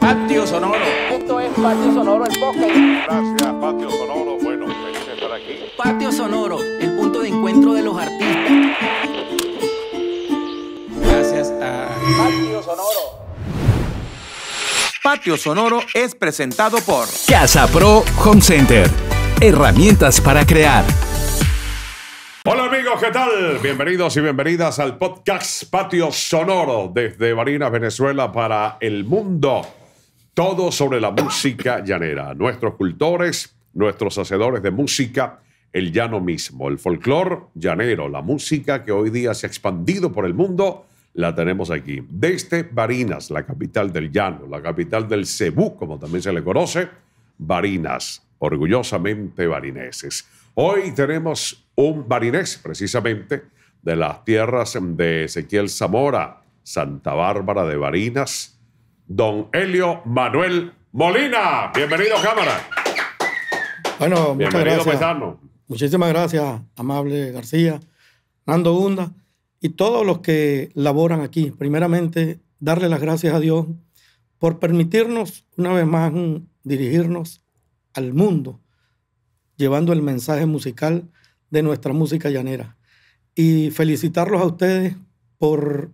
Patio Sonoro. Esto es Patio Sonoro, el bosque. Gracias, Patio Sonoro. Bueno, feliz de estar aquí. Patio Sonoro, el punto de encuentro de los artistas. Gracias a Patio Sonoro. Patio Sonoro es presentado por Casa Pro Home Center. Herramientas para crear. Hola amigos, ¿qué tal? Bienvenidos y bienvenidas al podcast Patio Sonoro desde Barinas, Venezuela para el mundo. Todo sobre la música llanera. Nuestros cultores, nuestros hacedores de música, el llano mismo, el folclor llanero, la música que hoy día se ha expandido por el mundo, la tenemos aquí. Desde Barinas, la capital del llano, la capital del Cebú, como también se le conoce, Barinas, orgullosamente barineses. Hoy tenemos un barinés, precisamente, de las tierras de Ezequiel Zamora, Santa Bárbara de Barinas, don Helio Manuel Molina. Bienvenido, cámara. Bueno, muchas gracias. Muchísimas gracias, amable García, Nando Hunda y todos los que laboran aquí. Primeramente, darle las gracias a Dios por permitirnos una vez más dirigirnos al mundo, llevando el mensaje musical de nuestra música llanera. Y felicitarlos a ustedes por,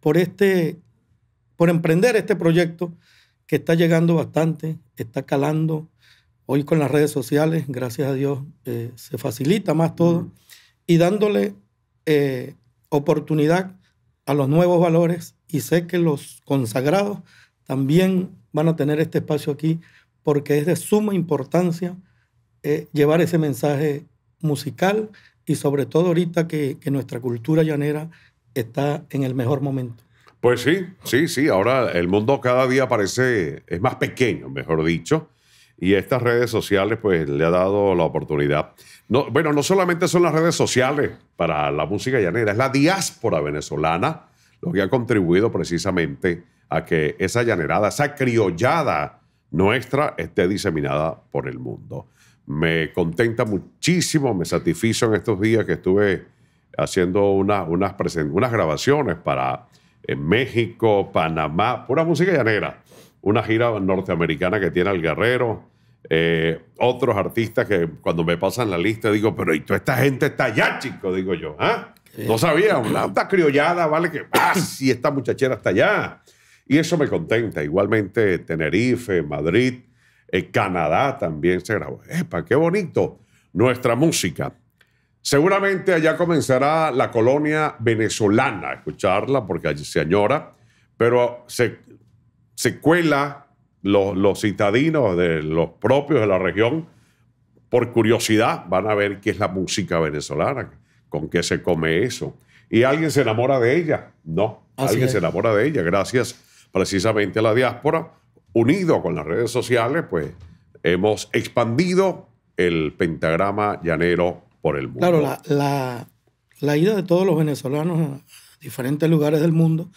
por este por emprender este proyecto que está llegando bastante, está calando. Hoy con las redes sociales, gracias a Dios, eh, se facilita más todo y dándole eh, oportunidad a los nuevos valores y sé que los consagrados también van a tener este espacio aquí porque es de suma importancia eh, llevar ese mensaje musical y sobre todo ahorita que nuestra cultura llanera está en el mejor momento. Pues sí, sí, sí. Ahora el mundo cada día parece, es más pequeño, mejor dicho. Y estas redes sociales, pues, le ha dado la oportunidad. bueno, no solamente son las redes sociales para la música llanera, es la diáspora venezolana lo que ha contribuido precisamente a que esa llanerada, esa criollada nuestra esté diseminada por el mundo. Me contenta muchísimo, me satisfizo en estos días que estuve haciendo unas, unas grabaciones para en México, Panamá, pura música llanera. Una gira norteamericana que tiene el guerrero. Eh, otros artistas que cuando me pasan la lista digo, pero ¿y toda esta gente está allá, chico? Digo yo, ¿ah? No sabía, una criollada, vale que, ah, sí, esta muchachera está allá. Y eso me contenta. Igualmente Tenerife, Madrid, eh, Canadá también se grabó. ¡Epa, qué bonito! Nuestra música Seguramente allá comenzará la colonia venezolana a escucharla, porque allí se añora, pero se, cuela los, los, citadinos de los propios de la región, por curiosidad, van a ver qué es la música venezolana, con qué se come eso. Y alguien se enamora de ella. No, alguien se enamora de ella, gracias precisamente a la diáspora, unido con las redes sociales, pues hemos expandido el pentagrama llanero el mundo. Claro, la, ida de todos los venezolanos a diferentes lugares del mundo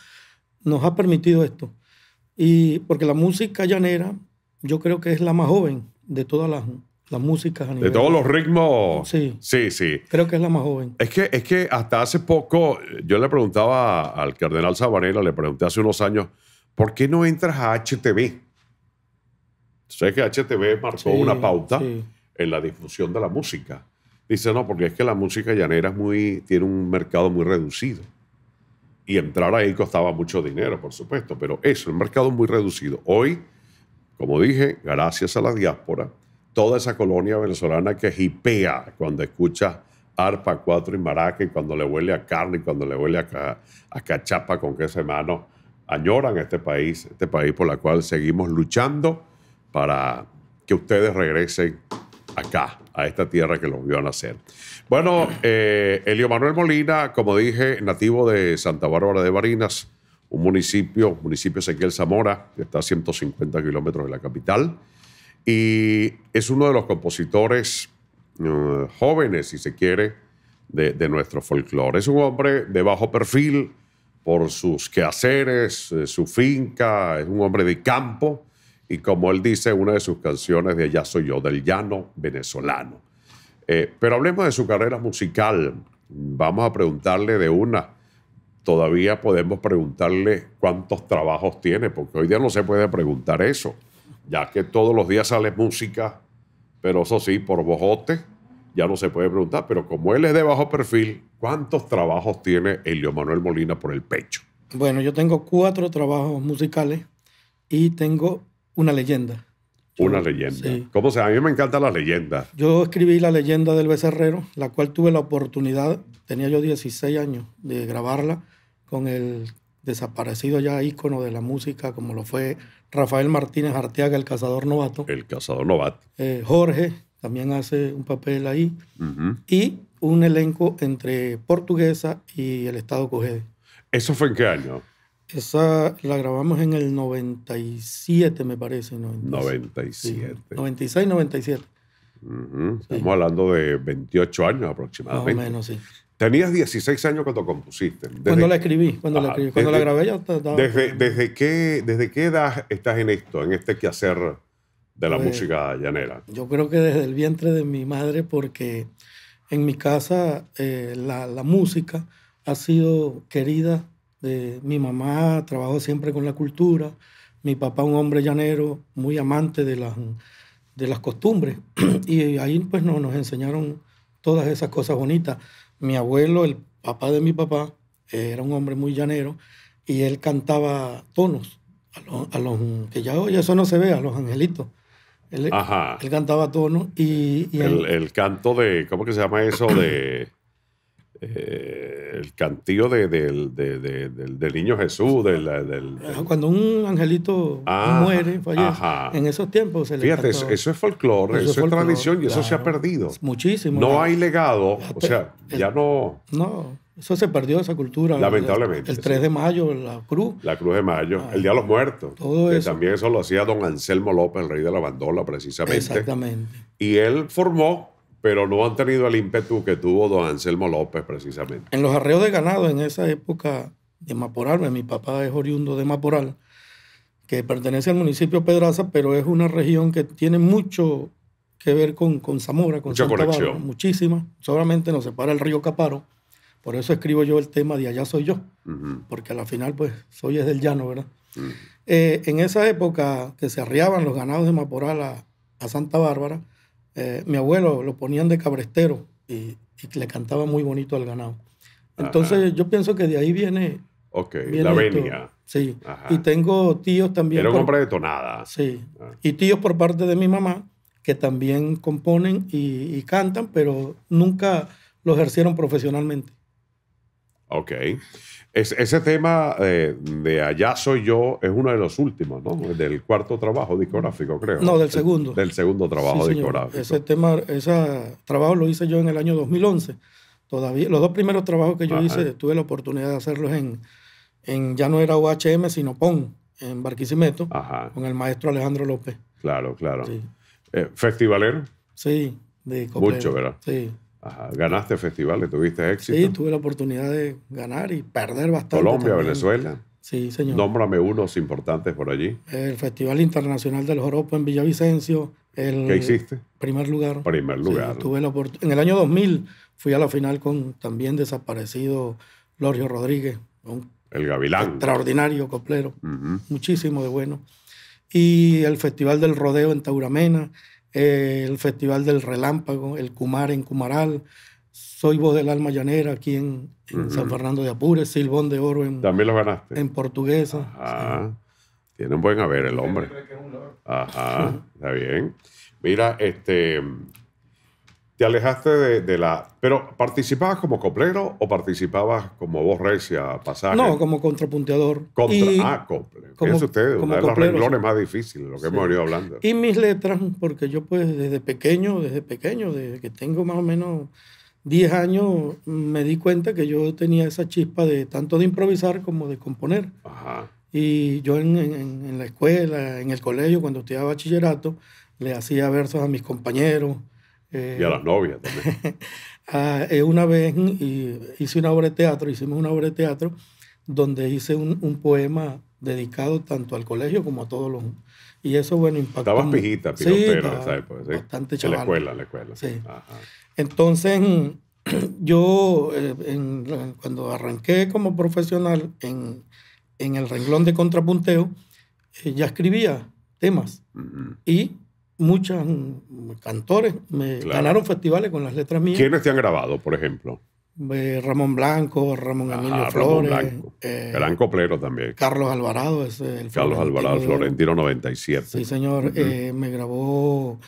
nos ha permitido esto. Y porque la música llanera, yo creo que es la más joven de todas las, músicas De todos los ritmos. Sí. Sí, sí. Creo que es la más joven. Es que, es que hasta hace poco, yo le preguntaba al Cardenal Sabanera, le pregunté hace unos años, ¿por qué no entras a HTV? Sé que HTV marcó una pauta en la difusión de la música. Dice, no, porque es que la música llanera muy, tiene un mercado muy reducido. Y entrar ahí costaba mucho dinero, por supuesto, pero eso, el mercado muy reducido. Hoy, como dije, gracias a la diáspora, toda esa colonia venezolana que jipea cuando escucha arpa, cuatro y maraca, y cuando le huele a carne, y cuando le huele a, cachapa con se mano, añoran este país, este país por la cual seguimos luchando para que ustedes regresen acá, a esta tierra que los vio nacer. Bueno, eh, Elio Manuel Molina, como dije, nativo de Santa Bárbara de Barinas, un municipio, municipio Ezequiel Zamora, que está a 150 kilómetros de la capital, y es uno de los compositores eh, jóvenes, si se quiere, de, de nuestro folclore. Es un hombre de bajo perfil por sus quehaceres, eh, su finca, es un hombre de campo, y como él dice una de sus canciones de Allá soy yo, del llano venezolano. Eh, pero hablemos de su carrera musical. Vamos a preguntarle de una. Todavía podemos preguntarle cuántos trabajos tiene, porque hoy día no se puede preguntar eso, ya que todos los días sale música, pero eso sí, por bojote, ya no se puede preguntar. Pero como él es de bajo perfil, ¿cuántos trabajos tiene Elio Manuel Molina por el pecho? Bueno, yo tengo cuatro trabajos musicales y tengo una leyenda. Una leyenda. ¿Cómo se? A mí me encanta la leyenda. Yo escribí La leyenda del becerrero, la cual tuve la oportunidad, tenía yo 16 años, de grabarla con el desaparecido ya ícono de la música, como lo fue Rafael Martínez Arteaga, el cazador novato. El cazador novato. Eh, Jorge también hace un papel ahí. Y un elenco entre portuguesa y el Estado Cogede. ¿Eso fue en qué año? Esa la grabamos en el 97, me parece. 97. 96, 97. Estamos hablando de 28 años aproximadamente. Más o menos, sí. Tenías 16 años cuando compusiste. cuando la escribí, cuando la escribí. Cuando la grabé ya Desde, desde, qué, edad estás en esto, en este quehacer de la pues, música llanera? Yo creo que desde el vientre de mi madre porque en mi casa eh, la, la música ha sido querida eh, mi mamá trabajó siempre con la cultura, mi papá un hombre llanero, muy amante de las, de las costumbres. y ahí pues nos enseñaron todas esas cosas bonitas. Mi abuelo, el papá de mi papá, era un hombre muy llanero y él cantaba tonos, a los, que ya hoy eso no se ve, a los angelitos. Él, cantaba tonos y... el, el canto de, ¿cómo que se llama eso? De... Eh, el cantío del, niño Jesús. Cuando un angelito ah, muere, fallece, en esos tiempos se le Fíjate, eso, es folclore, eso, es, tradición y eso se ha perdido. Muchísimo. No hay legado, o sea, ya no... No, eso se perdió, esa cultura. Lamentablemente. El, 3 de mayo, la cruz. La cruz de mayo, el ah, Día de los Muertos. Todo que También eso lo hacía don Anselmo López, el rey de la bandola, precisamente. Exactamente. Y él formó pero no han tenido el ímpetu que tuvo don Anselmo López precisamente. En los arreos de ganado, en esa época de Maporal, mi papá es oriundo de Maporal, que pertenece al municipio Pedraza, pero es una región que tiene mucho que ver con, con Zamora, con Mucha conexión. muchísima. Solamente nos separa el río Caparo. Por eso escribo yo el tema de Allá soy yo, Porque a la final pues soy es del llano, ¿verdad? Eh, en esa época que se arriaban los ganados de Maporal a Santa Bárbara, eh, mi abuelo lo ponían de cabrestero y, le cantaba muy bonito al ganado. Entonces yo pienso que de ahí viene... Ok, la venia. Sí, y tengo tíos también... Era un hombre tonada. Sí, ah. y tíos por parte de mi mamá que también componen y cantan, pero nunca lo ejercieron profesionalmente. Ok. ese tema eh, de Allá soy yo es uno de los últimos, ¿no? Del cuarto trabajo discográfico, creo. No, del segundo. Del segundo trabajo discográfico. Ese tema, ese trabajo lo hice yo en el año 2011. Todavía, los dos primeros trabajos que yo hice, tuve la oportunidad de hacerlos en, en, ya no era UHM, sino PON, en Barquisimeto, con el maestro Alejandro López. Claro, claro. Eh, ¿Festivalero? Sí, de Copero. Mucho, ¿verdad? Sí. Ganaste festivales, tuviste éxito. Sí, tuve la oportunidad de ganar y perder bastante. Colombia, Venezuela. Sí, señor. Nómbrame unos importantes por allí. El Festival Internacional del Joropo en Villavicencio. El ¿Qué hiciste? Primer lugar. Primer lugar. en el año 2000 fui a la final con también desaparecido Lorio Rodríguez. el Gavilán. Extraordinario coplero. Muchísimo de bueno. Y el Festival del Rodeo en Tauramena el Festival del Relámpago, el Cumar en Cumaral, Soy Voz del Alma Llanera aquí en, San Fernando de Apure, Silbón de Oro en, ¿También en Portuguesa. Tiene un buen haber el hombre. Ajá, está bien. Mira, este, te alejaste de, la... Pero ¿participabas como coplero o participabas como voz recia, pasaje? No, como contrapunteador. Contra... Ah, coplero. Como, usted, uno de los renglones más difíciles, lo que hemos venido hablando. Y mis letras, porque yo pues desde pequeño, desde pequeño, desde que tengo más o menos 10 años, me di cuenta que yo tenía esa chispa de tanto de improvisar como de componer. Ajá. Y yo en, en la escuela, en el colegio, cuando estudiaba bachillerato, le hacía versos a mis compañeros eh, y a las novias también. Ah, eh, una vez hice una obra de teatro, hicimos una obra de teatro donde hice un, poema dedicado tanto al colegio como a todos los... Y eso, bueno, impactó. Estabas pijita, pirotera, ¿sabes? Pues, bastante chaval. En la escuela, la escuela. Sí. Entonces, yo eh, cuando arranqué como profesional en, el renglón de contrapunteo, ya escribía temas. Mm, mm. Y muchos mm, cantores me ganaron festivales con las letras mías. ¿Quiénes te han grabado, por ejemplo? Eh, Ramón Blanco, Ramón Emilio Flores. Ramón eh, Gran coplero también. Carlos Alvarado, es el Carlos Alvarado, Florentino 97. Sí, señor. Eh, me grabó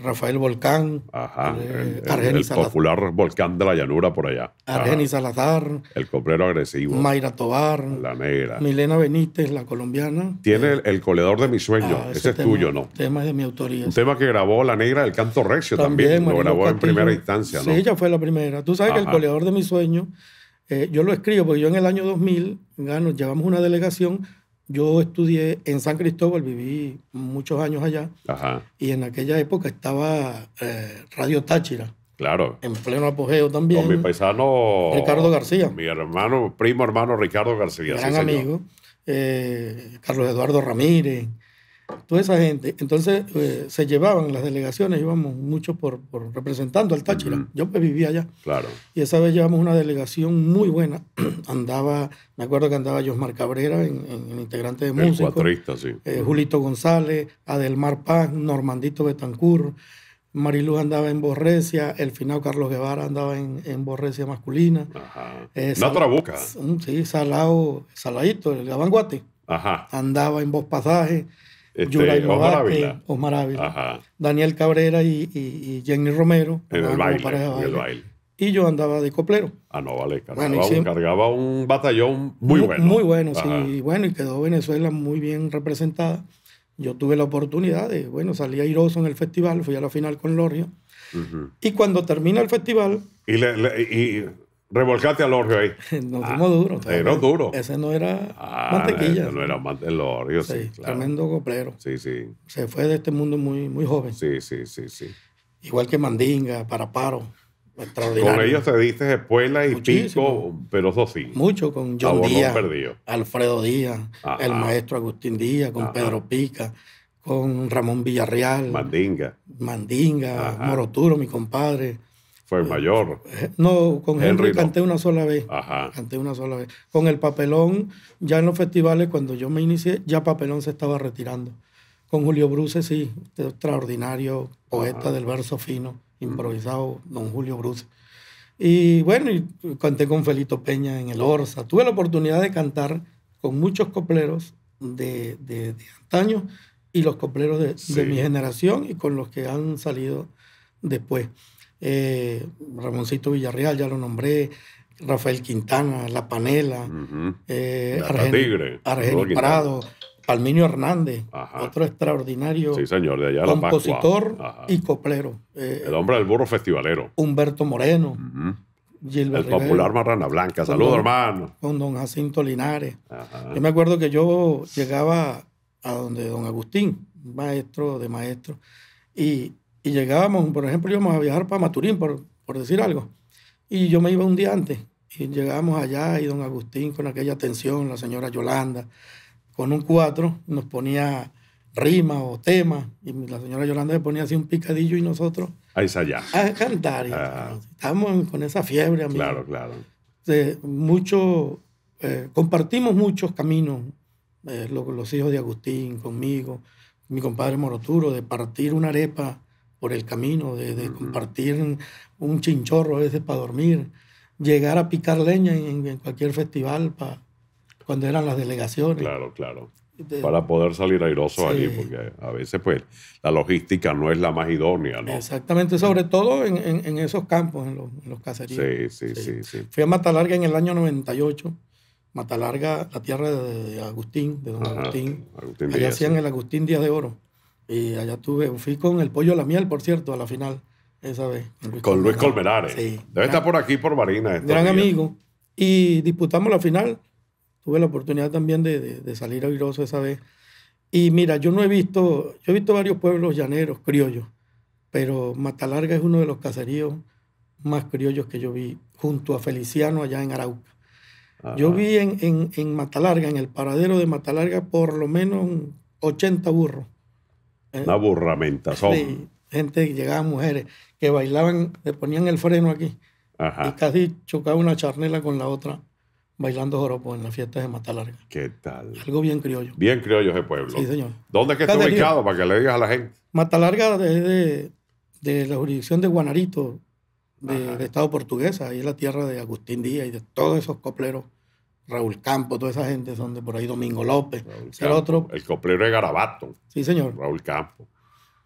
Rafael Volcán, Ajá, eh, el, popular Volcán de la Llanura por allá. Argenis Salazar. El Cobrero agresivo. Mayra Tobar. La negra. Milena Benítez, la colombiana. Tiene eh, el, coledor de mis sueños. Ah, ese, es tuyo, ¿no? Tema de mi autoría. Un tema que grabó la negra del canto recio también. Lo grabó en primera instancia, ¿no? Sí, ella fue la primera. Tú sabes que el coledor de mi sueño, eh, yo lo escribo porque yo en el año 2000 gano, llevamos una delegación yo estudié en San Cristóbal, viví muchos años allá. Y en aquella época estaba eh, Radio Táchira. Claro. En pleno apogeo también. Con mi paisano. Ricardo García. Mi hermano, primo hermano Ricardo García. Gran amigo. Eh, Carlos Eduardo Ramírez toda esa gente. Entonces eh, se llevaban las delegaciones, íbamos mucho por, por representando al Táchira. Yo pues, vivía allá. Claro. Y esa vez llevamos una delegación muy buena. andaba, me acuerdo que andaba Josmar Cabrera en, integrante de música. Sí. Eh, Julito González, Adelmar Paz, Normandito Betancur. Mariluz andaba en Borrecia, el final Carlos Guevara andaba en, en Borrecia masculina. Ajá. Eh, Boca. Sí, Salado, Saladito, el Gabanguate. Ajá. Andaba en Voz Pasaje. Este, Daniel Cabrera y, Jenny Romero. En el baile, Y yo andaba de coplero. Ah, no, vale. Cargaba, un batallón muy, bueno. Muy bueno, sí. Y bueno, y quedó Venezuela muy bien representada. Yo tuve la oportunidad de, bueno, salí airoso en el festival, fui a la final con Lorrio. Y cuando termina el festival... y Revolcate al orio ahí. Nos ah, fuimos duro. Era duro. Ese no era ah, mantequilla. No, era el orio, sí. Tremendo coplero. Sí, sí. Se fue de este mundo muy, muy joven. Sí, sí, sí, sí. Igual que Mandinga, Paraparo. Extraordinario. Con ellos te diste espuela y pico, pero eso sí. Mucho con John Díaz, Alfredo Díaz, el maestro Agustín Díaz, con Pedro Pica, con Ramón Villarreal. Mandinga. Mandinga, Moroturo, mi compadre fue mayor. No, con Henry, canté una sola vez. Canté una sola vez. Con el papelón, ya en los festivales, cuando yo me inicié, ya papelón se estaba retirando. Con Julio Bruce, sí, extraordinario poeta del verso fino, mm. improvisado, don Julio Bruce. Y bueno, y canté con Felito Peña en el Orsa. Tuve la oportunidad de cantar con muchos copleros de, de, antaño y los copleros de mi generación y con los que han salido después. Eh, Ramoncito Villarreal, ya lo nombré, Rafael Quintana, La Panela, uh Prado, Palminio Hernández, otro extraordinario sí, señor, compositor y coplero. Eh, el hombre del burro festivalero. Humberto Moreno. y el popular Marrana Blanca. Saludos, hermano. Con don Jacinto Linares. Yo me acuerdo que yo llegaba a donde don Agustín, maestro de maestro y y llegábamos, por ejemplo, íbamos a viajar para Maturín, por, decir algo, y yo me iba un día antes y llegábamos allá y don Agustín con aquella atención, la señora Yolanda, con un cuatro nos ponía rima o tema y la señora Yolanda le ponía así un picadillo y nosotros Ahí allá. a cantar. Y, ah. estábamos con esa fiebre. Amigo. Claro, claro. De mucho, eh, compartimos muchos caminos, eh, los hijos de Agustín conmigo, mi compadre Moroturo, de partir una arepa por el camino, de, compartir un chinchorro a veces para dormir, llegar a picar leña en, cualquier festival para cuando eran las delegaciones. Claro, claro. para poder salir airoso allí, porque a veces pues la logística no es la más idónea, ¿no? Exactamente, sobre todo en, esos campos, en los, los caseríos. Sí sí, sí, Fui a Matalarga en el año 98, Matalarga, la tierra de, Agustín, de don Agustín. Agustín Allá hacían el Agustín Díaz de Oro. Y allá tuve, fui con el pollo a la miel, por cierto, a la final, esa vez. con Luis Colmenares. Debe estar por aquí, por Marina. gran amigo. Y disputamos la final. Tuve la oportunidad también de, salir a Viroso esa vez. Y mira, yo no he visto, yo he visto varios pueblos llaneros, criollos, pero Matalarga es uno de los caseríos más criollos que yo vi, junto a Feliciano allá en Arauca. Yo vi en, en Matalarga, en el paradero de Matalarga, por lo menos 80 burros eh, una burramentación. gente que llegaban mujeres que bailaban, le ponían el freno aquí y casi chocaba una charnela con la otra bailando joropo en las fiestas de Matalarga. ¿Qué tal? Algo bien criollo. Bien criollo ese pueblo. Sí, señor. ¿Dónde es que está ubicado para que le digas a la gente? Matalarga es de, de la jurisdicción de Guanarito, del Estado portuguesa, ahí es la tierra de Agustín Díaz y de todos esos copleros Raúl Campo, toda esa gente son de por ahí, Domingo López. el otro. El coplero de Garabato. Sí, señor. Raúl Campo.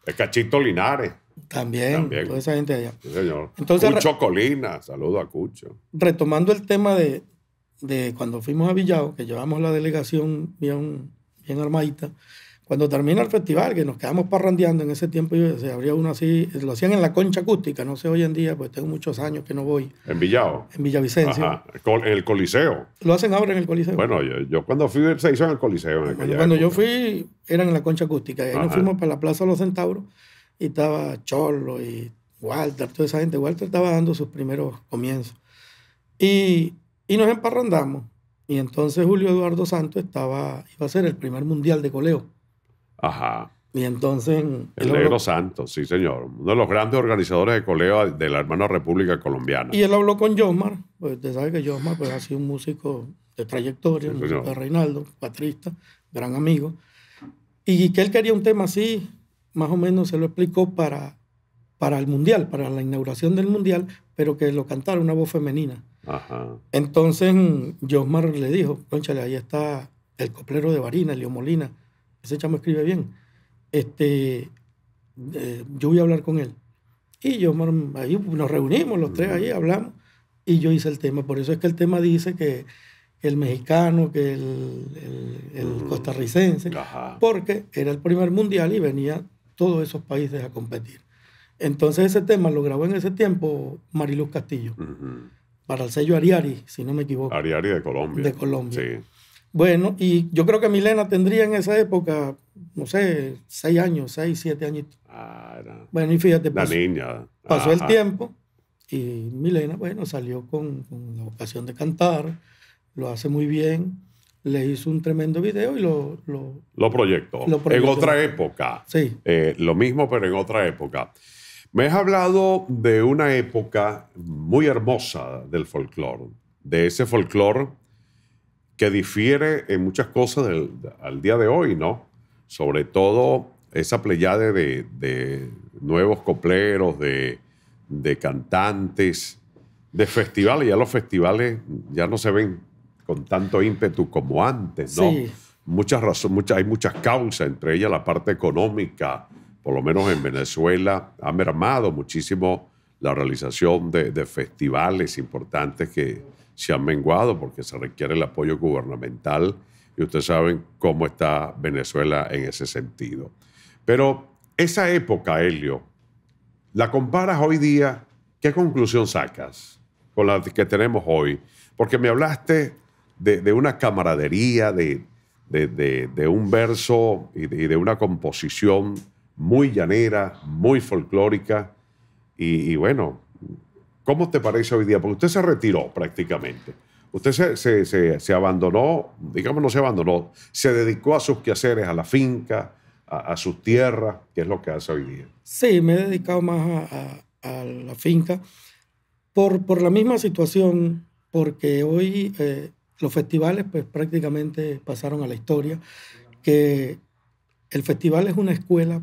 El Cachito Linares. También, toda esa gente allá. Sí, señor. Cucho Colina, saludo a Cucho. Retomando el tema de, de cuando fuimos a Villao, que llevamos la delegación bien, bien armadita, cuando termina el festival, que nos quedamos parrandeando en ese tiempo, se abría uno así, lo hacían en la concha acústica, no sé hoy en día, pues tengo muchos años que no voy. ¿En Villao? En Villavicencio. Ajá. En el Coliseo. Lo hacen ahora en el Coliseo. Bueno, yo, yo cuando fui se hizo en el Coliseo. cuando yo fui, eran en la concha acústica, y ahí nos fuimos para la Plaza de los Centauros, y estaba Cholo y Walter, toda esa gente. Walter estaba dando sus primeros comienzos. Y, nos emparrandamos. Y entonces Julio Eduardo Santos estaba, iba a ser el primer mundial de coleo. Ajá. Y entonces. El Negro santo sí, señor. Uno de los grandes organizadores de coleo de la hermana República Colombiana. Y él habló con Josmar. Pues usted sabe que Josmar pues, ha sido un músico de trayectoria, músico de Reinaldo, patrista, gran amigo. Y que él quería un tema así, más o menos se lo explicó para, para el Mundial, para la inauguración del Mundial, pero que lo cantara una voz femenina. Ajá. Entonces, Josmar le dijo: Conchale, ahí está el coplero de Varina, Leo Molina ese chamo escribe bien, este, eh, yo voy a hablar con él. Y yo, ahí nos reunimos los tres ahí, hablamos, y yo hice el tema. Por eso es que el tema dice que el mexicano, que el, mm. costarricense, porque era el primer mundial y venía todos esos países a competir. Entonces ese tema lo grabó en ese tiempo Mariluz Castillo, para el sello Ariari, si no me equivoco. Ariari de Colombia. De Colombia. Sí. Bueno, y yo creo que Milena tendría en esa época, no sé, seis años, seis, siete añitos. Ah, era bueno, y fíjate, pasó, el tiempo y Milena, bueno, salió con, la ocasión de cantar, lo hace muy bien, le hizo un tremendo video y lo... Lo, proyectó. lo proyectó. En otra época. Sí. Eh, lo mismo, pero en otra época. Me has hablado de una época muy hermosa del folclore, de ese folclore que difiere en muchas cosas al día de hoy, ¿no? Sobre todo esa pleyade de, de nuevos copleros, de, de, cantantes, de festivales. Ya los festivales ya no se ven con tanto ímpetu como antes, ¿no? Muchas razones, muchas, hay muchas causas, entre ellas la parte económica, por lo menos en Venezuela, ha mermado muchísimo la realización de, de festivales importantes que, se han menguado porque se requiere el apoyo gubernamental y ustedes saben cómo está Venezuela en ese sentido. Pero esa época, Helio, la comparas hoy día, ¿qué conclusión sacas con la que tenemos hoy? Porque me hablaste de, una camaradería, de, un verso y de, una composición muy llanera, muy folclórica. y, bueno, ¿Cómo te parece hoy día? Porque usted se retiró prácticamente. Usted se, abandonó, digamos, no se abandonó, se dedicó a sus quehaceres, a la finca, a, sus tierras, que es lo que hace hoy día. Sí, me he dedicado más a, la finca por, por la misma situación, porque hoy eh, los festivales pues prácticamente pasaron a la historia, que el festival es una escuela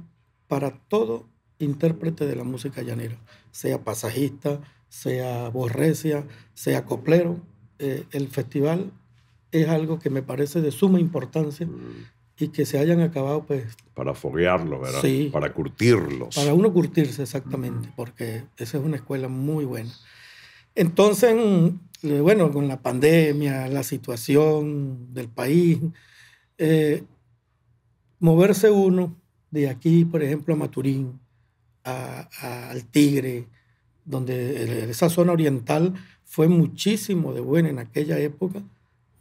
para todo intérprete de la música llanera, sea pasajista, sea borrecia, sea coplero. Eh, el festival es algo que me parece de suma importancia mm. y que se hayan acabado, pues. Para foguearlo, ¿verdad? Sí. Para curtirlos. Para uno curtirse, exactamente, mm. porque esa es una escuela muy buena. Entonces, mm, eh, bueno, con la pandemia, la situación del país, eh, moverse uno de aquí, por ejemplo, a Maturín, al Tigre, donde esa zona oriental fue muchísimo de buena en aquella época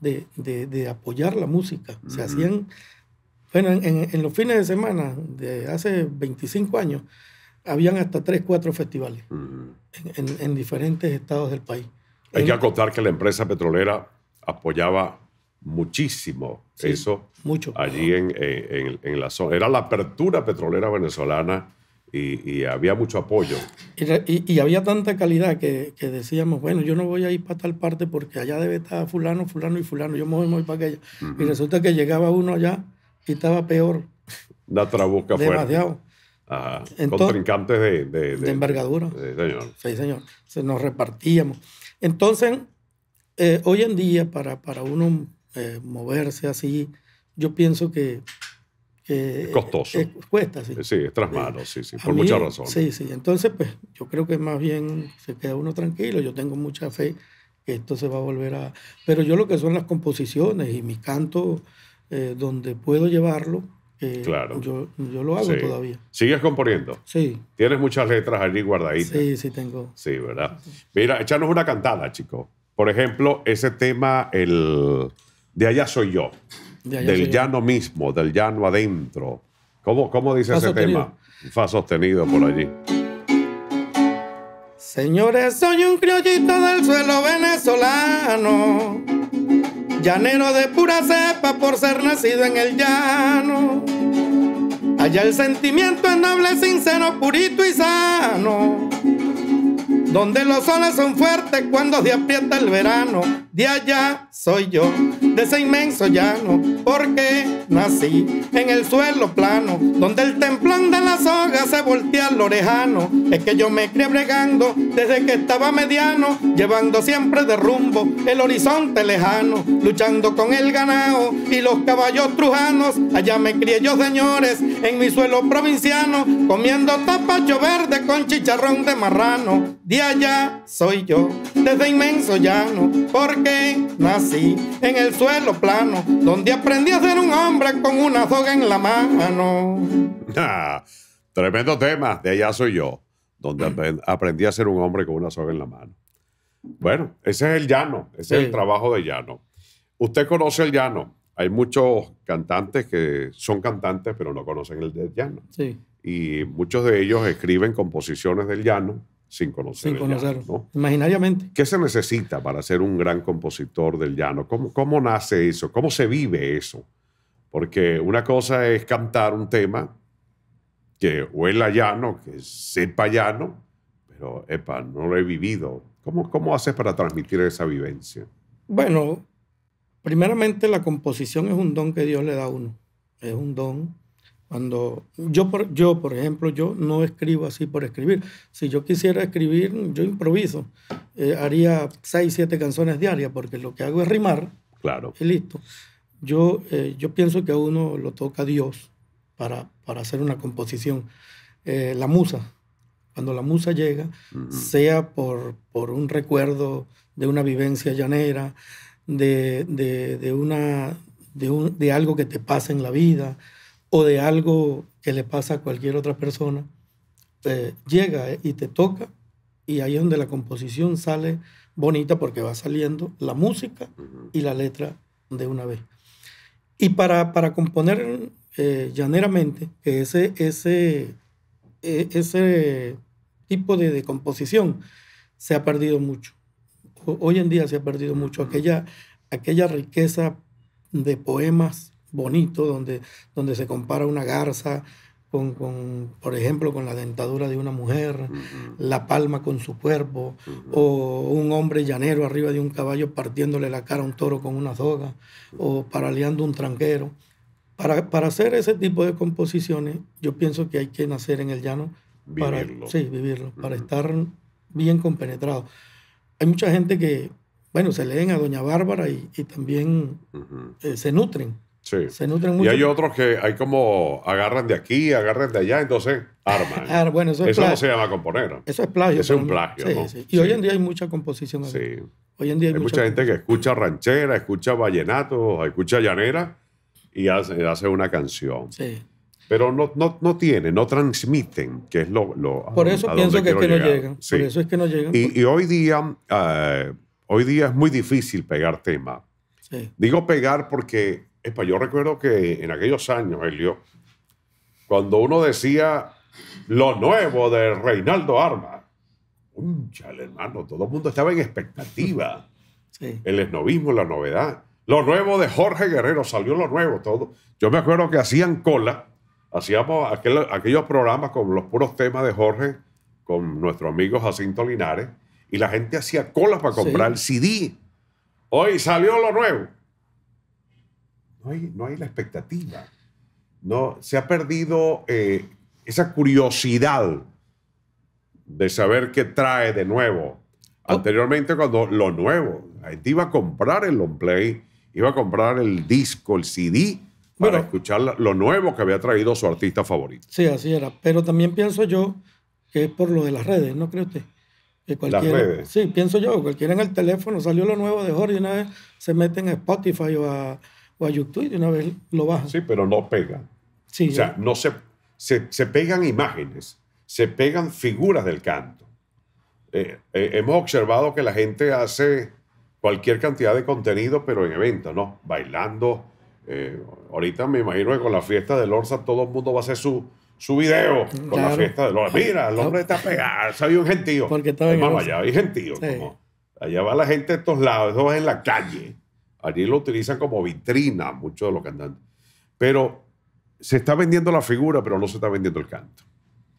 de, apoyar la música. Se hacían, bueno, en, los fines de semana de hace 25 años, habían hasta 3, 4 festivales en, diferentes estados del país. Hay que acotar que la empresa petrolera apoyaba muchísimo eso mucho. allí en, la zona. Era la apertura petrolera venezolana y, había mucho apoyo. Y, había tanta calidad que, decíamos, bueno, yo no voy a ir para tal parte porque allá debe estar fulano, fulano y fulano, yo me voy, muy para aquella. Y resulta que llegaba uno allá y estaba peor. Una trabuca Demasiado. con trincantes de, de, de, de envergadura. Señor. Sí, señor. Se nos repartíamos. Entonces, eh, hoy en día, para, para uno eh, moverse así, yo pienso que eh, es costoso. Eh, eh, cuesta, sí. Sí, es tras sí, sí, por muchas razones. Sí, sí. Entonces, pues yo creo que más bien se queda uno tranquilo. Yo tengo mucha fe que esto se va a volver a. Pero yo lo que son las composiciones y mi canto, donde puedo llevarlo, Yo, lo hago todavía. ¿Sigues componiendo? Sí. Tienes muchas letras allí guardaditas. Sí, sí tengo. Sí, ¿verdad? Mira, échanos una cantada, chicos. Por ejemplo, ese tema, el de Allá soy yo del llano mismo, del llano adentro. ¿Cómo, dice ese tema? Fa sostenido por allí. Señores, soy un criollito del suelo venezolano, llanero de pura cepa por ser nacido en el llano. Allá el sentimiento es noble, sincero, purito y sano. Donde los soles son fuertes cuando se aprieta el verano. De allá soy yo de ese inmenso llano, porque nací en el suelo plano, donde el templón de las hojas se voltea al orejano. Es que yo me crié bregando desde que estaba mediano, llevando siempre de rumbo el horizonte lejano, luchando con el ganado y los caballos trujanos. Allá me crié yo, señores, en mi suelo provinciano, comiendo tapacho verde con chicharrón de marrano. De allá soy yo, desde inmenso llano, porque nací en el suelo plano, donde aprendí a ser un hombre con una soga en la mano. tremendo tema, de allá soy yo, donde aprendí a ser un hombre con una soga en la mano. Bueno, ese es el llano, ese es el trabajo de llano. Usted conoce el llano. Hay muchos cantantes que son cantantes, pero no conocen el llano. Sí. Y muchos de ellos escriben composiciones del llano sin conocer. Sin imaginariamente. ¿Qué se necesita para ser un gran compositor del llano? ¿Cómo, ¿Cómo nace eso? ¿Cómo se vive eso? Porque una cosa es cantar un tema que huela llano, que sepa llano, pero, epa, no lo he vivido. ¿Cómo, cómo haces para transmitir esa vivencia? Bueno, primeramente la composición es un don que Dios le da a uno. Es un don cuando yo por, yo, por ejemplo, yo no escribo así por escribir. Si yo quisiera escribir, yo improviso. Eh, haría seis, siete canciones diarias, porque lo que hago es rimar. Claro. Y listo. Yo, eh, yo pienso que a uno lo toca Dios para, para hacer una composición. Eh, la musa. Cuando la musa llega, sea por, por un recuerdo de una vivencia llanera, de, de, de una, de, un, de algo que te pasa en la vida o de algo que le pasa a cualquier otra persona, llega eh, y te toca y ahí es donde la composición sale bonita porque va saliendo la música y la letra de una vez. Y para, para componer eh, llaneramente, que ese, ese, e, ese tipo de, composición se ha perdido mucho. Hoy en día se ha perdido mucho aquella, aquella riqueza de poemas bonito donde, donde se compara una garza con, por ejemplo, con la dentadura de una mujer, la palma con su cuerpo, o un hombre llanero arriba de un caballo partiéndole la cara a un toro con una soga, o paraleando un tranquero. Para, para hacer ese tipo de composiciones, yo pienso que hay que nacer en el llano para vivirlo, sí, vivirlo, para estar bien compenetrado. Hay mucha gente que, bueno, se leen a Doña Bárbara y, también eh, se nutren se nutren mucho. Y hay otros que hay como agarran de aquí, agarran de allá, entonces arman. Ah, bueno, eso, no se llama componer. Eso es plagio. Eso es un plagio. Y hoy en día hay mucha composición. Hoy en día hay, mucha, gente que escucha ranchera, escucha vallenato, escucha llanera y hace, hace una canción. Pero no, no, no tienen, no transmiten, que es lo... por eso pienso que, es que no llegan. Por eso es que no llegan. Y, hoy día... Eh, hoy día es muy difícil pegar tema. Digo pegar porque yo recuerdo que en aquellos años, Elio, cuando uno decía lo nuevo de Reinaldo Armas, un chale, hermano, todo el mundo estaba en expectativa. El esnovismo, la novedad. Lo nuevo de Jorge Guerrero, salió lo nuevo, todo. Yo me acuerdo que hacían cola, hacíamos aquellos programas con los puros temas de Jorge, con nuestro amigo Jacinto Linares, y la gente hacía cola para comprar el CD. Hoy salió lo nuevo no hay, la expectativa. No, se ha perdido eh, esa curiosidad de saber qué trae de nuevo. Anteriormente, cuando lo nuevo, la iba a comprar el long play, iba a comprar el disco, el CD, para escuchar lo nuevo que había traído su artista favorito. Sí, así era. Pero también pienso yo que es por lo de las redes, ¿no cree usted? Que las Sí, pienso yo, cualquiera en el teléfono salió lo nuevo de Jorge y una vez se meten en Spotify o a o YouTube y una vez lo bajan. Sí, pero no pegan. o sea, eh. no se, se, pegan imágenes, se pegan figuras del canto. Eh, eh, hemos observado que la gente hace cualquier cantidad de contenido, pero en eventos, ¿no? Bailando. ahorita me imagino que con la fiesta del Lorza todo el mundo va a hacer su, su video con la fiesta del Orza Mira, el hombre está pegado, había un gentío. Porque estaba allá hay gentío. allá va la gente de estos lados, eso en la calle. Allí lo utilizan como vitrina muchos de los cantantes. Pero se está vendiendo la figura, pero no se está vendiendo el canto.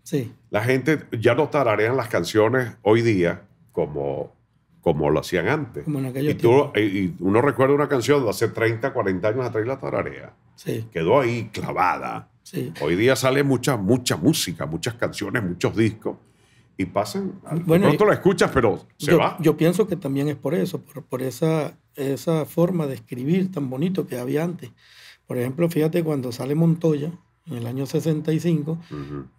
Sí. La gente ya no tararean las canciones hoy día como, como lo hacían antes. Eh, y, uno recuerda una canción de hace 30, 40 años atrás la tararea. Quedó ahí clavada. Hoy día sale mucha, mucha música, muchas canciones, muchos discos y pasen, Bueno, de la escuchas, pero se va. Yo pienso que también es por eso, por, esa, esa forma de escribir tan bonito que había antes. Por ejemplo, fíjate cuando sale Montoya, en el año 65,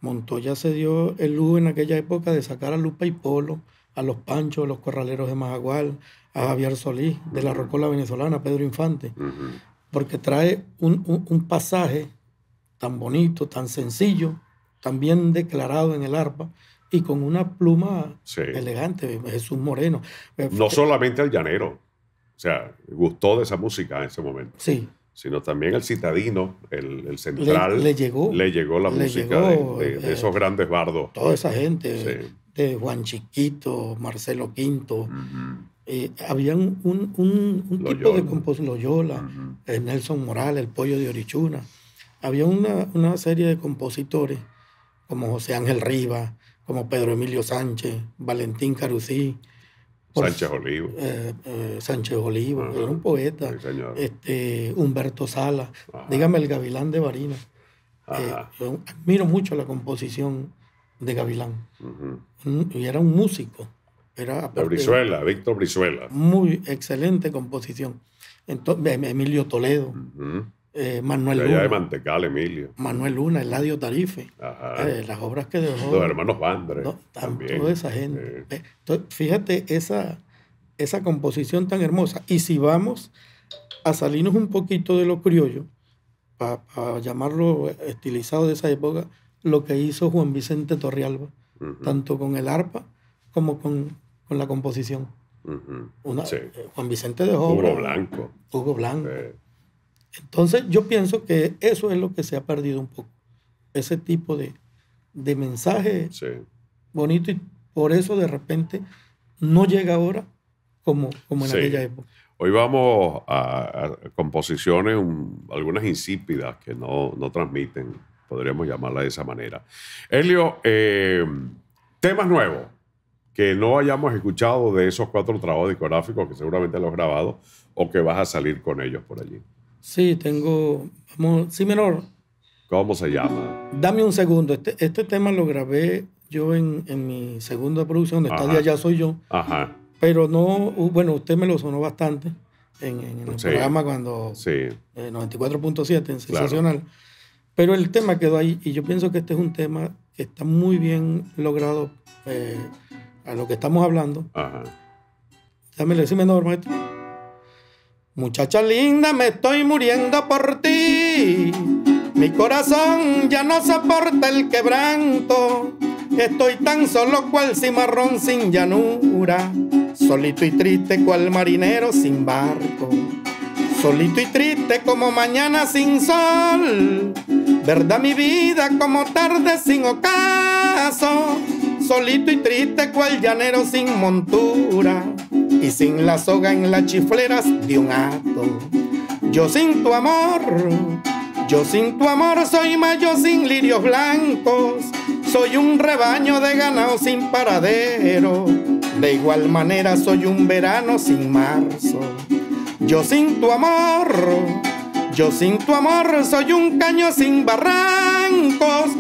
Montoya se dio el lujo en aquella época de sacar a Lupa y Polo, a los Panchos, a los Corraleros de Majagual, a Javier Solís, de la Rocola venezolana, Pedro Infante, porque trae un, pasaje tan bonito, tan sencillo, tan bien declarado en el arpa, y con una pluma elegante, Jesús Moreno. Eh, no eh, solamente el llanero, o sea, gustó de esa música en ese momento. Sí. Sino también el citadino, el, central. Le, llegó. Le llegó la música eh, de, esos grandes bardos. Toda esa gente, de Juan Chiquito, Marcelo Quinto. Había un, tipo de compositores, Loyola, Nelson Morales, el Pollo de Orichuna. Había una, una serie de compositores como José Ángel Rivas, como Pedro Emilio Sánchez, Valentín Carusí. Sánchez Olivo. Eh, eh, Sánchez Olivo, ah, era un poeta. Este, Humberto Sala, dígame el Gavilán de Varina. Eh, admiro mucho la composición de Gavilán. Y era un músico. Era, Brizuela, Víctor Brizuela. Muy excelente composición. Entonces, em, Emilio Toledo. Eh, Manuel Luna. Mantecal, Emilio. Manuel Luna, Eladio Tarife. Eh, las obras que dejó. Los hermanos bandre también. esa gente. Eh, fíjate esa, esa composición tan hermosa. Y si vamos a salirnos un poquito de lo criollo, para llamarlo estilizado de esa época, lo que hizo Juan Vicente Torrialba tanto con el arpa como con, la composición. Juan Vicente dejó. Hugo Blanco. Hugo Blanco. Entonces yo pienso que eso es lo que se ha perdido un poco, ese tipo de, mensaje bonito y por eso de repente no llega ahora como, en aquella época. Hoy vamos a, composiciones, algunas insípidas que no, transmiten, podríamos llamarla de esa manera. Elio, eh, temas nuevos que no hayamos escuchado de esos cuatro trabajos discográficos que seguramente los has grabado o que vas a salir con ellos por allí. Sí, tengo. sí, menor. ¿Cómo se llama? Dame un segundo. Este, este tema lo grabé yo en, mi segunda producción, de Estadio Ya Soy Yo. Ajá. Pero no, uh, bueno, usted me lo sonó bastante en, el programa cuando. Sí. 94.7, eh, en Sensacional. Pero el tema quedó ahí y yo pienso que este es un tema que está muy bien logrado eh, a lo que estamos hablando. Ajá. Dame sí menor, maestro. Muchacha linda, me estoy muriendo por ti. Mi corazón ya no soporta el quebranto. Estoy tan solo cual cimarrón sin llanura. Solito y triste cual marinero sin barco. Solito y triste como mañana sin sol. Verdad mi vida como tarde sin ocaso solito y triste cual llanero sin montura y sin la soga en las chifleras de un hato. Yo sin tu amor, yo sin tu amor soy mayo sin lirios blancos, soy un rebaño de ganado sin paradero, de igual manera soy un verano sin marzo. Yo sin tu amor, yo sin tu amor soy un caño sin barrancos,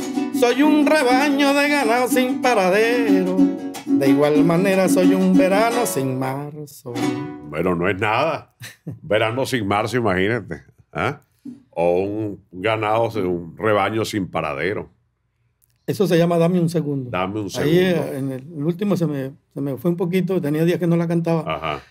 soy un rebaño de ganado sin paradero. De igual manera soy un verano sin marzo. Bueno, no es nada. Verano sin marzo, imagínate. ¿ah? O un ganado, un rebaño sin paradero. Eso se llama Dame un segundo. Dame un eh, segundo. Ahí en el, último se me, fue un poquito, tenía días que no la cantaba.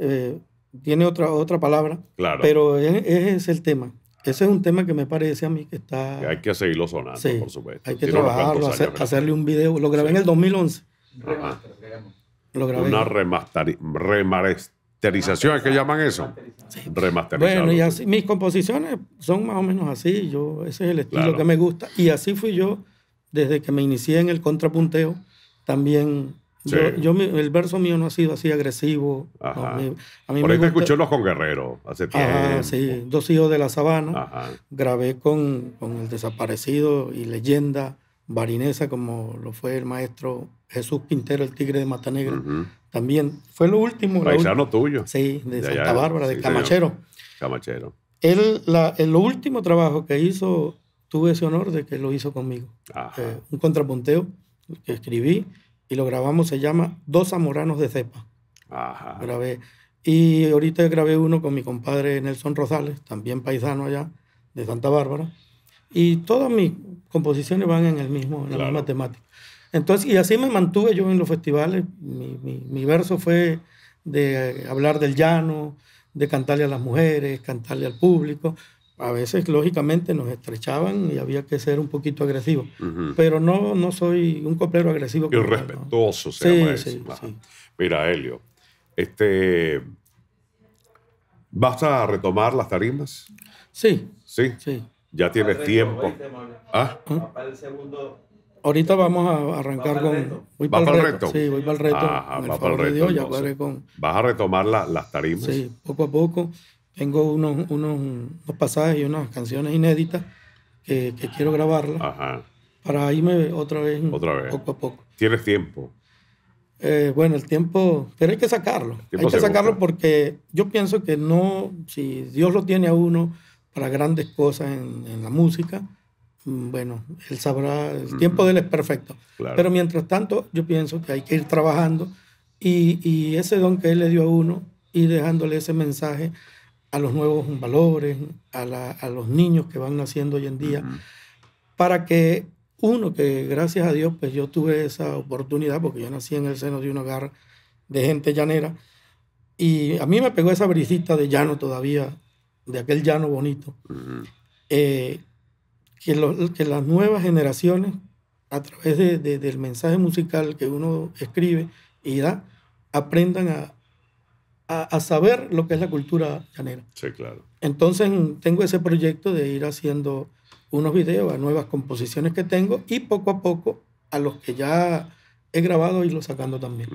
Eh, tiene otra, otra palabra. Claro. Pero e, e, ese es el tema. Ese es un tema que me parece a mí que está... hay que seguirlo sonando, por supuesto. Hay que trabajarlo, hacerle un video. Lo grabé en el 2011. Una remasterización, ¿es que llaman eso? Sí. Bueno, y así, mis composiciones son más o menos así. Yo, ese es el estilo que me gusta. Y así fui yo desde que me inicié en el contrapunteo. También yo, el verso mío no ha sido así agresivo. A mí, a mí Por me ahí los con Guerrero hace tiempo. Ah, sí, Dos hijos de la sabana. Grabé con, con, el desaparecido y leyenda varinesa como lo fue el maestro Jesús Quintero, el tigre de Matanegra. También fue lo último. Paisano tuyo. Sí, de, Santa Bárbara, de Camachero. Camachero. Él, la, el último trabajo que hizo, tuve ese honor de que lo hizo conmigo. Eh, un contrapunteo que escribí y lo grabamos, se llama Dos Zamoranos de Cepa. Ajá. Grabé. Y ahorita grabé uno con mi compadre Nelson Rosales, también paisano allá, de Santa Bárbara. Y todas mis composiciones van en, el mismo, en la misma temática. Entonces, y así me mantuve yo en los festivales. mi, verso fue de eh, hablar del llano, de cantarle a las mujeres, cantarle al público, a veces lógicamente nos estrechaban y había que ser un poquito agresivo. Pero no, no soy un coplero agresivo. Y respetuoso, se llama sí, eso. Sí, Mira, Helio, este, ¿vas a retomar las tarimas? Sí. Sí. sí. Ya tienes tiempo. ¿Ah? ¿Ah? el segundo. Ahorita vamos a arrancar con. Voy para el reto? Sí, voy para el reto. Ajá, el reto. con... Vas a retomar las tarimas. Sí, poco a poco. Tengo unos, unos, pasajes y unas canciones inéditas que, quiero grabarlas para irme otra vez, otra vez, poco a poco. ¿Tienes tiempo? Eh, bueno, el tiempo, pero hay que sacarlo. Hay que sacarlo porque yo pienso que no, si Dios lo tiene a uno para grandes cosas en, la música, mm, bueno, él sabrá, el tiempo de él es perfecto. Pero mientras tanto, yo pienso que hay que ir trabajando y, y, ese don que él le dio a uno, ir dejándole ese mensaje a los nuevos valores, a, los niños que van naciendo hoy en día, para que uno, que gracias a Dios, pues yo tuve esa oportunidad, porque yo nací en el seno de un hogar de gente llanera, y a mí me pegó esa brisita de llano todavía, de aquel llano bonito, eh, que, que, las nuevas generaciones, a través del mensaje musical que uno escribe y da, aprendan a, a, saber lo que es la cultura llanera. Sí, claro. Entonces tengo ese proyecto de ir haciendo unos videos a nuevas composiciones que tengo y poco a poco a los que ya he grabado y los sacando también.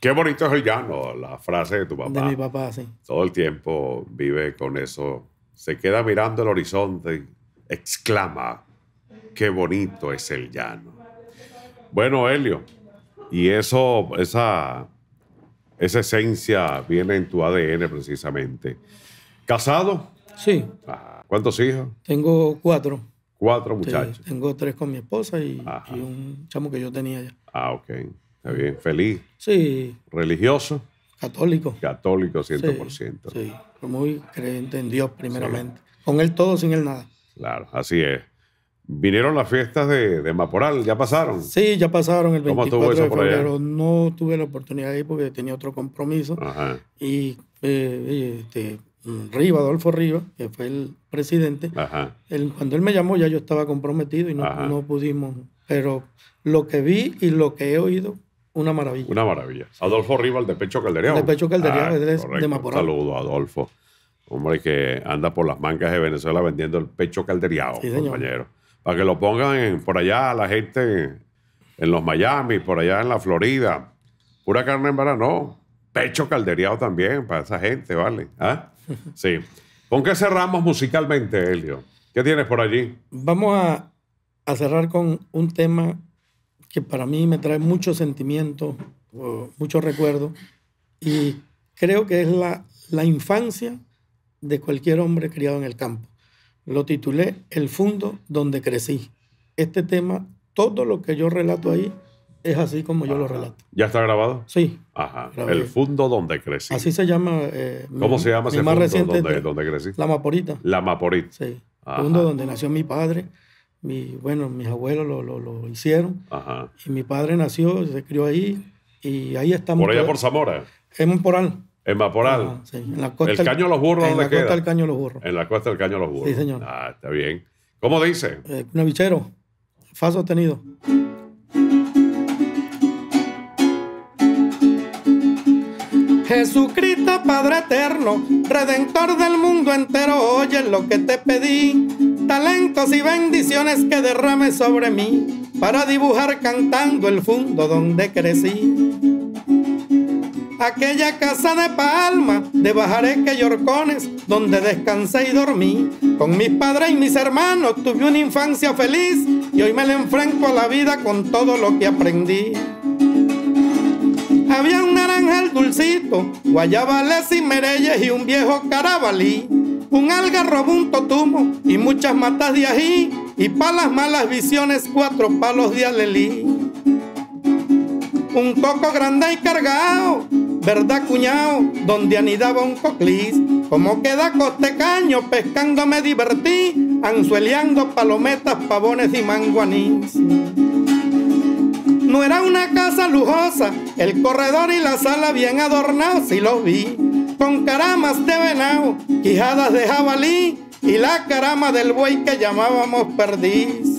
Qué bonito es el llano, la frase de tu papá. De mi papá, sí. Todo el tiempo vive con eso. Se queda mirando el horizonte, exclama, qué bonito es el llano. Bueno, Helio, y eso, esa esa esencia viene en tu ADN precisamente. ¿Casado? Sí. Ah, ¿Cuántos hijos? Tengo cuatro. Cuatro muchachos. tengo tres con mi esposa y, un chamo que yo tenía ya. Ah, ok. Está bien. ¿Feliz? Sí. ¿Religioso? Católico. Católico, 100%. Sí, sí. muy creyente en Dios primeramente. Con él todo, sin él nada. Claro, así es. Vinieron las fiestas de, Maporal, ¿ya pasaron? Sí, ya pasaron el 24 de febrero. No tuve la oportunidad de ir porque tenía otro compromiso. Eh, y este, Riva, Adolfo Riva, que fue el presidente, cuando él me llamó ya yo estaba comprometido y no, pudimos. Pero lo que vi y lo que he oído, una maravilla. Una maravilla. Adolfo Riva, el de Pecho Calderón. El de Pecho Calderón, ah, de Maporal. Saludo, Adolfo. Hombre que anda por las mangas de Venezuela vendiendo el pecho caldereado, sí, compañero para que lo pongan por allá a la gente en los Miami, por allá en la Florida. Pura carne en vara, no. Pecho calderiado también para esa gente, ¿vale? ¿Ah? Sí. ¿Con qué cerramos musicalmente, Elio? ¿Qué tienes por allí? Vamos a, cerrar con un tema que para mí me trae muchos sentimiento mucho recuerdo y creo que es la, la infancia de cualquier hombre criado en el campo. Lo titulé El Fundo donde crecí. Este tema, todo lo que yo relato ahí, es así como yo lo relato. ¿Ya está grabado? Sí. Ajá. El fundo donde crecí. Así se llama. Eh, ¿Cómo se llama ese fundo donde, donde, crecí? La Maporita. La Maporita. Sí. Fundo donde nació mi padre. Mi, bueno, mis abuelos lo, hicieron. Ajá. Y mi padre nació, se crió ahí. Y ahí estamos. ¿Por allá por Zamora? En Moral. En Vaporal. sí. en la costa, el Caño de los Burros, En la costa del Caño de los Burros. En la costa del Caño de los Burros. Sí, señor. Ah, está bien. ¿Cómo dice? Eh, Navichero, fa sostenido. Jesucristo Padre Eterno, Redentor del mundo entero, oye lo que te pedí, talentos y bendiciones que derrames sobre mí, para dibujar cantando el fondo donde crecí aquella casa de palma, de bajareque y horcones, donde descansé y dormí. Con mis padres y mis hermanos tuve una infancia feliz y hoy me le enfrento a la vida con todo lo que aprendí. Había un naranjal dulcito, guayabales y mereyes y un viejo carabalí. Un algarrobo, un totumo y muchas matas de ají. Y palas las malas visiones, cuatro palos de alelí. Un coco grande y cargado, ¿verdad, cuñao? Donde anidaba un coclis. Como queda costecaño, pescando me divertí, anzueleando palometas, pavones y manguanís. No era una casa lujosa, el corredor y la sala bien adornados, y los vi. Con caramas de venado, quijadas de jabalí y la carama del buey que llamábamos perdiz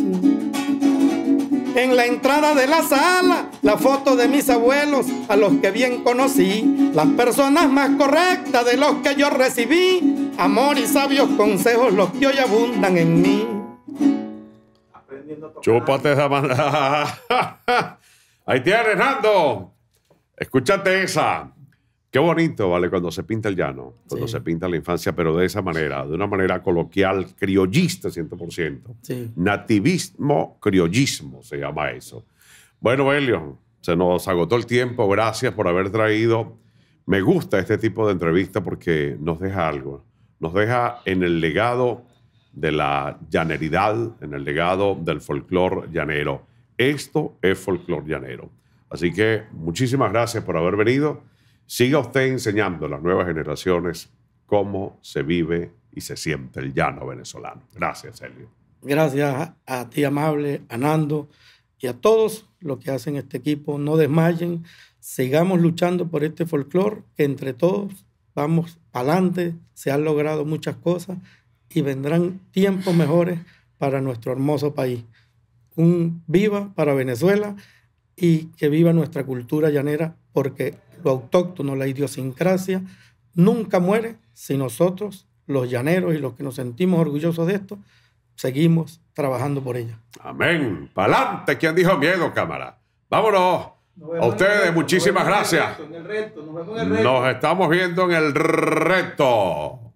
en la entrada de la sala la foto de mis abuelos, a los que bien conocí, las personas más correctas de los que yo recibí, amor y sabios consejos los que hoy abundan en mí. Chúpate esa banda. Ahí Escúchate esa. Qué bonito, ¿vale? Cuando se pinta el llano, cuando se pinta la infancia, pero de esa manera, de una manera coloquial, criollista 100%. Nativismo, criollismo se llama eso. Bueno, Elio, se nos agotó el tiempo. Gracias por haber traído. Me gusta este tipo de entrevista porque nos deja algo. Nos deja en el legado de la llaneridad, en el legado del folclor llanero. Esto es folclor llanero. Así que muchísimas gracias por haber venido Siga usted enseñando a las nuevas generaciones cómo se vive y se siente el llano venezolano. Gracias, Elio. Gracias a ti, amable, a Nando, y a todos los que hacen este equipo. No desmayen, sigamos luchando por este folclore, que entre todos vamos adelante, se han logrado muchas cosas y vendrán tiempos mejores para nuestro hermoso país. Un viva para Venezuela y que viva nuestra cultura llanera porque lo autóctono, la idiosincrasia, nunca muere si nosotros, los llaneros y los que nos sentimos orgullosos de esto, seguimos trabajando por ella. Amén. Pa'lante, ¿quién dijo miedo, cámara? Vámonos. A ustedes, muchísimas gracias. Nos estamos viendo en el reto.